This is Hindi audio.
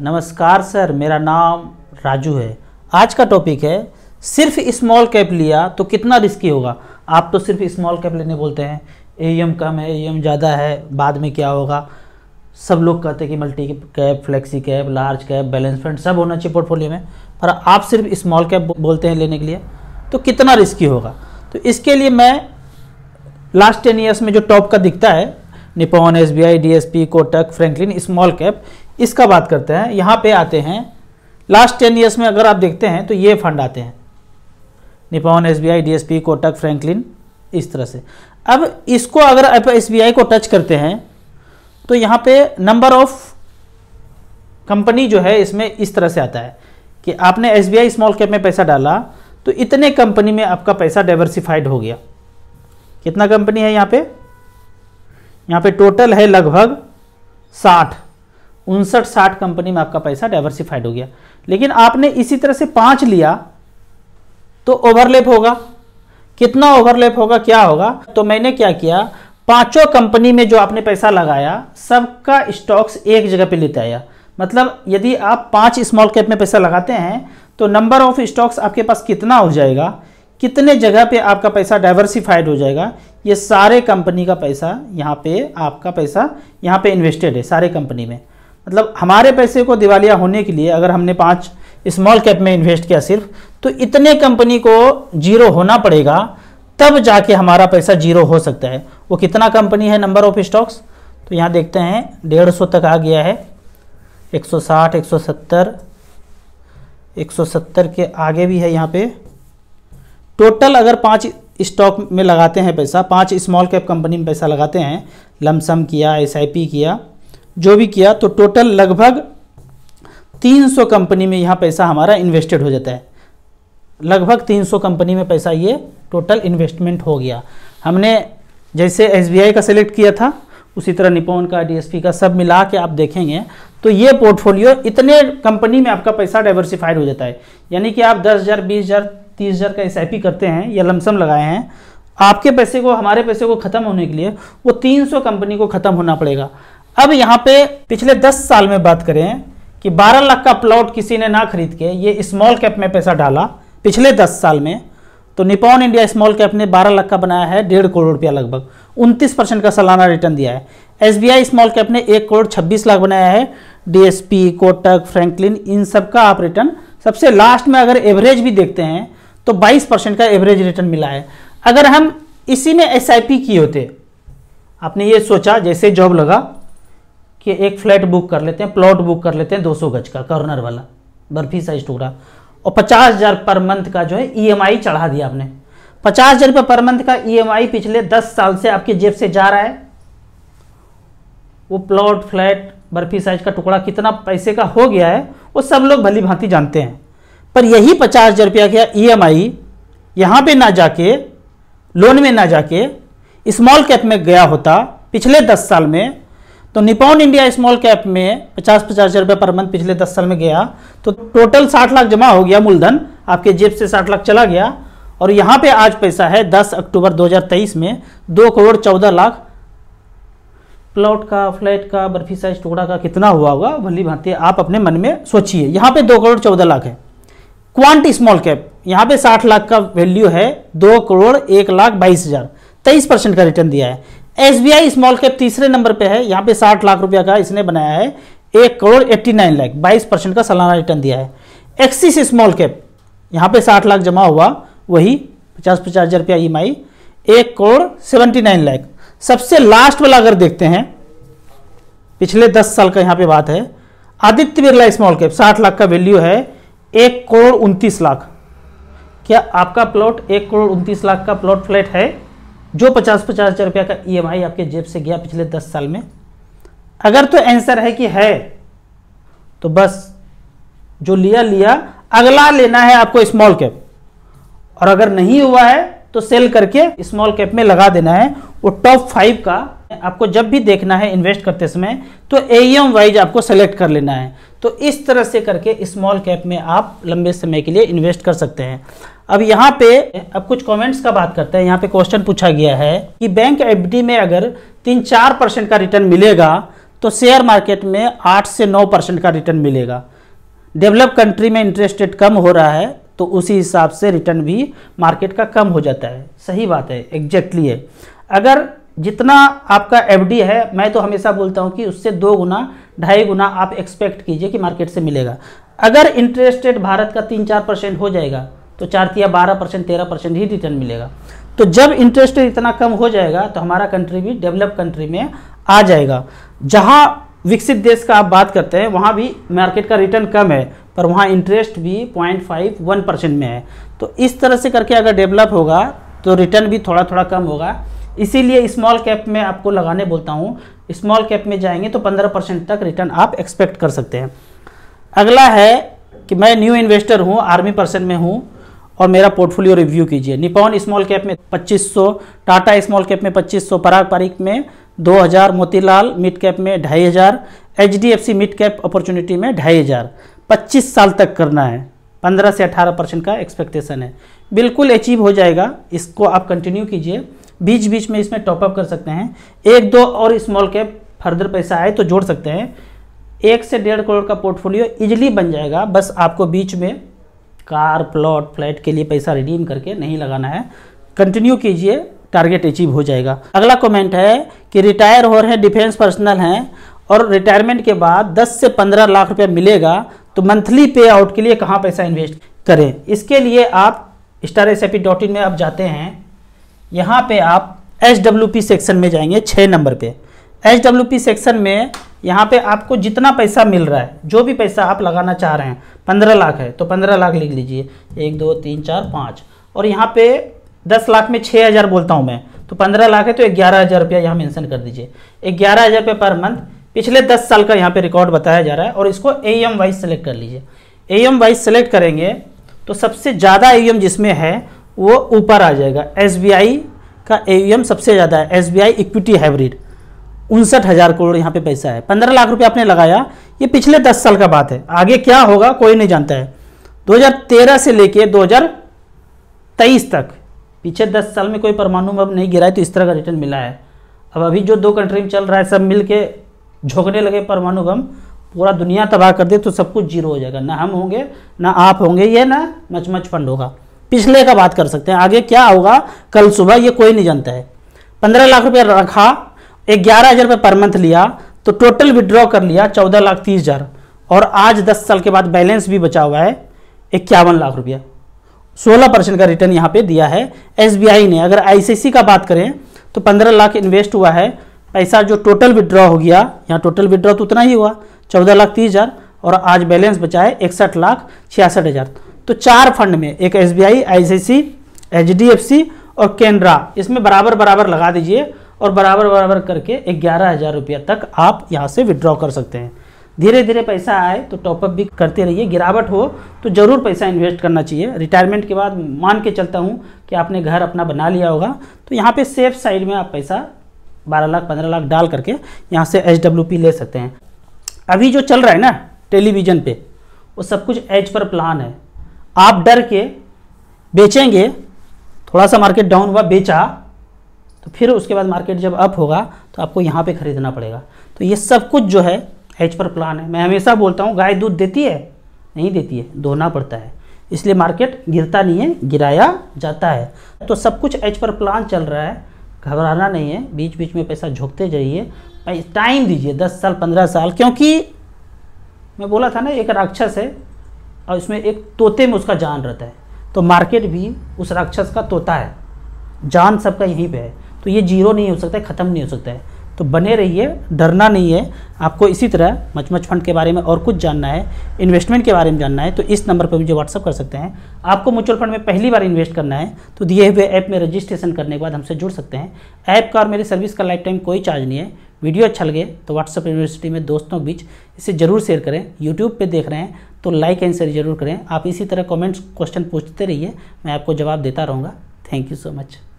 नमस्कार सर मेरा नाम राजू है आज का टॉपिक है सिर्फ स्मॉल कैप लिया तो कितना रिस्की होगा आप तो सिर्फ स्मॉल कैप लेने बोलते हैं ए कम है ए ज़्यादा है बाद में क्या होगा सब लोग कहते हैं कि multi cap flexi cap large cap balance fund सब होना चाहिए पोर्टफोलियो में पर आप सिर्फ स्मॉल कैप बोलते हैं लेने के लिए तो कितना रिस्की होगा तो इसके लिए मैं लास्ट टेन ईयर्स में जो टॉप का दिखता है Nippon S B I D S P Kotak Franklin small cap इसका बात करते हैं यहाँ पे आते हैं लास्ट टेन ईयर्स में अगर आप देखते हैं तो ये फंड आते हैं Nippon S B I D S P Kotak Franklin इस तरह से अब इसको अगर आप एस बी आई को टच करते हैं तो यहाँ पे नंबर ऑफ कंपनी जो है इसमें इस तरह से आता है कि आपने S B I small cap में पैसा डाला तो इतने कंपनी में आपका पैसा डाइवर्सिफाइड हो गया कितना कंपनी है यहाँ पे यहाँ पे टोटल है लगभग साठ उनसठ साठ कंपनी में आपका पैसा डाइवर्सिफाइड हो गया लेकिन आपने इसी तरह से पांच लिया तो ओवरलेप होगा कितना ओवरलेप होगा क्या होगा तो मैंने क्या किया पांचों कंपनी में जो आपने पैसा लगाया सबका स्टॉक्स एक जगह पे लेते आया मतलब यदि आप पांच स्मॉल कैप में पैसा लगाते हैं तो नंबर ऑफ स्टॉक्स आपके पास कितना हो जाएगा कितने जगह पे आपका पैसा डाइवर्सिफाइड हो जाएगा ये सारे कंपनी का पैसा यहाँ पे आपका पैसा यहाँ पे इन्वेस्टेड है सारे कंपनी में मतलब हमारे पैसे को दिवालिया होने के लिए अगर हमने पाँच स्मॉल कैप में इन्वेस्ट किया सिर्फ तो इतने कंपनी को जीरो होना पड़ेगा तब जाके हमारा पैसा जीरो हो सकता है वो कितना कंपनी है नंबर ऑफ स्टॉक्स तो यहाँ देखते हैं डेढ़ सौ तक आ गया है 160, 170, 170 के आगे भी है यहाँ पे टोटल अगर पांच स्टॉक में लगाते हैं पैसा पांच स्मॉल कैप कंपनी में पैसा लगाते हैं लमसम किया एस किया जो भी किया तो टोटल लगभग 300 कंपनी में यहाँ पैसा हमारा इन्वेस्टेड हो जाता है लगभग 300 कंपनी में पैसा ये टोटल इन्वेस्टमेंट हो गया हमने जैसे एसबीआई का सेलेक्ट किया था उसी तरह निपोन का डीएसपी का सब मिला के आप देखेंगे तो ये पोर्टफोलियो इतने कंपनी में आपका पैसा डाइवर्सिफाइड हो जाता है यानी कि आप दस हज़ार बीस हज़ार तीस हज़ार का एस करते हैं या लमसम लगाए हैं आपके पैसे को हमारे पैसे को ख़त्म होने के लिए वो 300 कंपनी को ख़त्म होना पड़ेगा अब यहाँ पे पिछले दस साल में बात करें कि 12 लाख का प्लॉट किसी ने ना खरीद के ये स्मॉल कैप में पैसा डाला पिछले 10 साल में तो निपॉन इंडिया स्मॉल कैप ने 12 लाख का बनाया है डेढ़ करोड़ रुपया लगभग 29 परसेंट का सालाना रिटर्न दिया है एस स्मॉल कैप ने एक करोड़ छब्बीस लाख बनाया है डीएसपी कोटक फ्रेंकलिन इन सब का आप रिटर्न सबसे लास्ट में अगर एवरेज भी देखते हैं तो बाईस परसेंट का एवरेज रिटर्न मिला है अगर हम इसी में एस की होते आपने ये सोचा जैसे जॉब लगा कि एक फ्लैट बुक कर लेते हैं प्लॉट बुक कर लेते हैं 200 गज का कॉर्नर वाला बर्फी साइज टुकड़ा और पचास हज़ार पर मंथ का जो है ई e चढ़ा दिया आपने पचास हज़ार पर मंथ का ई e पिछले दस साल से आपकी जेब से जा रहा है वो प्लॉट फ्लैट बर्फी साइज का टुकड़ा कितना पैसे का हो गया है वो सब लोग भली भांति जानते हैं पर यही पचास हज़ार रुपया का ई एम आई यहाँ पर ना जाके लोन में ना जाके स्मॉल कैप में गया होता पिछले दस साल में तो निपॉन इंडिया स्मॉल कैप में पचास पचास हजार रुपये पर मंथ पिछले दस साल में गया तो टोटल साठ लाख जमा हो गया मूलधन आपके जेब से साठ लाख चला गया और यहाँ पे आज पैसा है दस अक्टूबर 2023 में दो करोड़ चौदह लाख प्लॉट का फ्लैट का बर्फी साइज टुकड़ा का कितना हुआ होगा भली भांति आप अपने मन में सोचिए यहाँ पे दो करोड़ चौदह लाख है क्वांट स्मॉल कैप यहाँ पे साठ लाख का वैल्यू है दो करोड़ एक लाख बाईस हजार तेईस परसेंट का रिटर्न दिया है S B I small cap तीसरे नंबर पे है यहाँ पे साठ लाख रुपया का इसने बनाया है एक करोड़ एट्टी नाइन लाख बाईस परसेंट का सालाना रिटर्न दिया है एक्सिस स्मॉल कैप यहाँ पे साठ लाख जमा हुआ वही पचास पचास हज़ार रुपया ई e एक करोड़ सेवेंटी नाइन लाख सबसे लास्ट वाला अगर देखते हैं पिछले दस साल का यहाँ पे बात है आदित्य बिरला स्मॉल कैप साठ लाख का वैल्यू है एक करोड़ उनतीस लाख क्या आपका प्लॉट एक करोड़ उनतीस लाख का प्लॉट फ्लैट है जो पचास पचास हज़ार रुपया का ईएमआई e आपके जेब से गया पिछले दस साल में अगर तो आंसर है कि है तो बस जो लिया लिया अगला लेना है आपको स्मॉल कैप और अगर नहीं हुआ है तो सेल करके स्मॉल कैप में लगा देना है वो टॉप फाइव का आपको जब भी देखना है इन्वेस्ट करते समय तो एम वाइज आपको सेलेक्ट कर लेना है तो इस तरह से करके स्मॉल कैप में आप लंबे समय के लिए इन्वेस्ट कर सकते हैं अब यहाँ पे अब कुछ कमेंट्स का बात करते हैं यहाँ पे क्वेश्चन पूछा गया है कि बैंक एफडी में अगर तीन चार परसेंट का रिटर्न मिलेगा तो शेयर मार्केट में आठ से नौ परसेंट का रिटर्न मिलेगा डेवलप कंट्री में इंटरेस्ट रेट कम हो रहा है तो उसी हिसाब से रिटर्न भी मार्केट का कम हो जाता है सही बात है एग्जैक्टली है अगर जितना आपका एफ है मैं तो हमेशा बोलता हूँ कि उससे दो गुना ढाई गुना आप एक्सपेक्ट कीजिए कि मार्केट से मिलेगा अगर इंटरेस्ट रेट भारत का तीन चार परसेंट हो जाएगा तो चार या बारह परसेंट तेरह परसेंट ही रिटर्न मिलेगा तो जब इंटरेस्ट रेट इतना कम हो जाएगा तो हमारा कंट्री भी डेवलप कंट्री में आ जाएगा जहाँ विकसित देश का आप बात करते हैं वहाँ भी मार्केट का रिटर्न कम है पर वहाँ इंटरेस्ट भी पॉइंट फाइव वन परसेंट में है तो इस तरह से करके अगर डेवलप होगा तो रिटर्न भी थोड़ा थोड़ा कम होगा इसीलिए स्मॉल कैप में आपको लगाने बोलता हूँ स्मॉल कैप में जाएंगे तो पंद्रह परसेंट तक रिटर्न आप एक्सपेक्ट कर सकते हैं अगला है कि मैं न्यू इन्वेस्टर हूँ आर्मी पर्सन में हूँ और मेरा पोर्टफोलियो रिव्यू कीजिए निपॉन स्मॉल कैप में 2500 टाटा स्मॉल कैप में 2500 पराग पारिक में 2000 मोतीलाल मिड कैप में ढाई हज़ार H D F C mid cap opportunity में ढाई हज़ार पच्चीस साल तक करना है पंद्रह से अठारह परसेंट का एक्सपेक्टेशन है बिल्कुल अचीव हो जाएगा इसको आप कंटिन्यू कीजिए बीच बीच में इसमें टॉपअप कर सकते हैं एक दो और स्मॉल कैप फर्दर पैसा आए तो जोड़ सकते हैं एक से डेढ़ करोड़ का पोर्टफोलियो इजिली बन जाएगा बस आपको बीच में कार प्लॉट फ्लैट के लिए पैसा रिडीम करके नहीं लगाना है कंटिन्यू कीजिए टारगेट अचीव हो जाएगा अगला कमेंट है कि रिटायर हो रहे हैं डिफेंस पर्सनल हैं और रिटायरमेंट के बाद 10 से 15 लाख रुपया मिलेगा तो मंथली पे आउट के लिए कहाँ पैसा इन्वेस्ट करें इसके लिए आप स्टार एस में आप जाते हैं यहाँ पे आप एच सेक्शन में जाएंगे छः नंबर पे एच सेक्शन में यहाँ पे आपको जितना पैसा मिल रहा है जो भी पैसा आप लगाना चाह रहे हैं पंद्रह लाख है तो पंद्रह लाख लिख लीजिए एक दो तीन चार पाँच और यहाँ पे दस लाख में छः हज़ार बोलता हूँ मैं तो पंद्रह लाख है तो ग्यारह हज़ार रुपया यहाँ मैंसन कर दीजिए ग्यारह हज़ार पर मंथ पिछले दस साल का यहाँ पे रिकॉर्ड बताया जा रहा है और इसको ए एम वाइज सेलेक्ट कर लीजिए ए एम वाइज सेलेक्ट करेंगे तो सबसे ज़्यादा ए एम जिसमें है वो ऊपर आ जाएगा एस का ए सबसे ज़्यादा है एस इक्विटी हाइब्रिड उनसठ हज़ार करोड़ यहाँ पे पैसा है पंद्रह लाख रुपये आपने लगाया ये पिछले दस साल का बात है आगे क्या होगा कोई नहीं जानता है 2013 से लेके 2023 तक पीछे दस साल में कोई परमाणु अब नहीं गिरा है तो इस तरह का रिटर्न मिला है अब अभी जो दो कंट्री में चल रहा है सब मिल के झोंकने लगे परमाणु बम पूरा दुनिया तबाह कर दे तो सब कुछ जीरो हो जाएगा ना हम होंगे ना आप होंगे ये ना मचमच फंड होगा पिछले का बात कर सकते हैं आगे क्या होगा कल सुबह ये कोई नहीं जानता है पंद्रह लाख रुपया रखा ग्यारह हज़ार रुपये पर मंथ लिया तो टोटल विड्रॉ कर लिया चौदह लाख तीस हज़ार और आज दस साल के बाद बैलेंस भी बचा हुआ है इक्यावन लाख रुपया सोलह परसेंट का रिटर्न यहाँ पे दिया है एसबीआई ने अगर आईसीसी का बात करें तो पंद्रह लाख इन्वेस्ट हुआ है पैसा जो टोटल विड्रॉ हो गया यहाँ टोटल विड्रॉ तो उतना ही हुआ चौदह लाख तीस हज़ार और आज बैलेंस बचा है इकसठ लाख छियासठ हज़ार तो चार फंड में एक एस बी आई आई और केनरा इसमें बराबर बराबर लगा दीजिए और बराबर बराबर करके ग्यारह हज़ार रुपया तक आप यहाँ से विड्रॉ कर सकते हैं धीरे धीरे पैसा आए तो टॉपअप भी करते रहिए गिरावट हो तो ज़रूर पैसा इन्वेस्ट करना चाहिए रिटायरमेंट के बाद मान के चलता हूँ कि आपने घर अपना बना लिया होगा तो यहाँ पे सेफ साइड में आप पैसा बारह लाख पंद्रह लाख डाल करके यहाँ से एच ले सकते हैं अभी जो चल रहा है ना टेलीविज़न पर वो सब कुछ एच पर प्लान है आप डर के बेचेंगे थोड़ा सा मार्केट डाउन हुआ बेचा तो फिर उसके बाद मार्केट जब अप होगा तो आपको यहाँ पे खरीदना पड़ेगा तो ये सब कुछ जो है एच पर प्लान है मैं हमेशा बोलता हूँ गाय दूध देती है नहीं देती है धोना पड़ता है इसलिए मार्केट गिरता नहीं है गिराया जाता है तो सब कुछ एच पर प्लान चल रहा है घबराना नहीं है बीच बीच में पैसा झोंकते जाइए टाइम दीजिए दस साल पंद्रह साल क्योंकि मैं बोला था ना एक राक्षस है और इसमें एक तोते में उसका जान रहता है तो मार्केट भी उस राक्षस का तोता है जान सबका यहीं पे है तो ये जीरो नहीं हो सकता है ख़त्म नहीं हो सकता है तो बने रहिए डरना नहीं है आपको इसी तरह मचमच फंड के बारे में और कुछ जानना है इन्वेस्टमेंट के बारे में जानना है तो इस नंबर पर मुझे व्हाट्सअप कर सकते हैं आपको म्यूचुअल फंड में पहली बार इन्वेस्ट करना है तो दिए हुए ऐप में रजिस्ट्रेशन करने के बाद हमसे जुड़ सकते हैं ऐप का और मेरी सर्विस का लाइफ टाइम कोई चार्ज नहीं है वीडियो अच्छा लगे तो व्हाट्सअप यूनिवर्सिटी में दोस्तों के बीच इसे जरूर शेयर करें यूट्यूब पे देख रहे हैं तो लाइक एंड शेयर जरूर करें आप इसी तरह कमेंट्स क्वेश्चन पूछते रहिए मैं आपको जवाब देता रहूँगा थैंक यू सो मच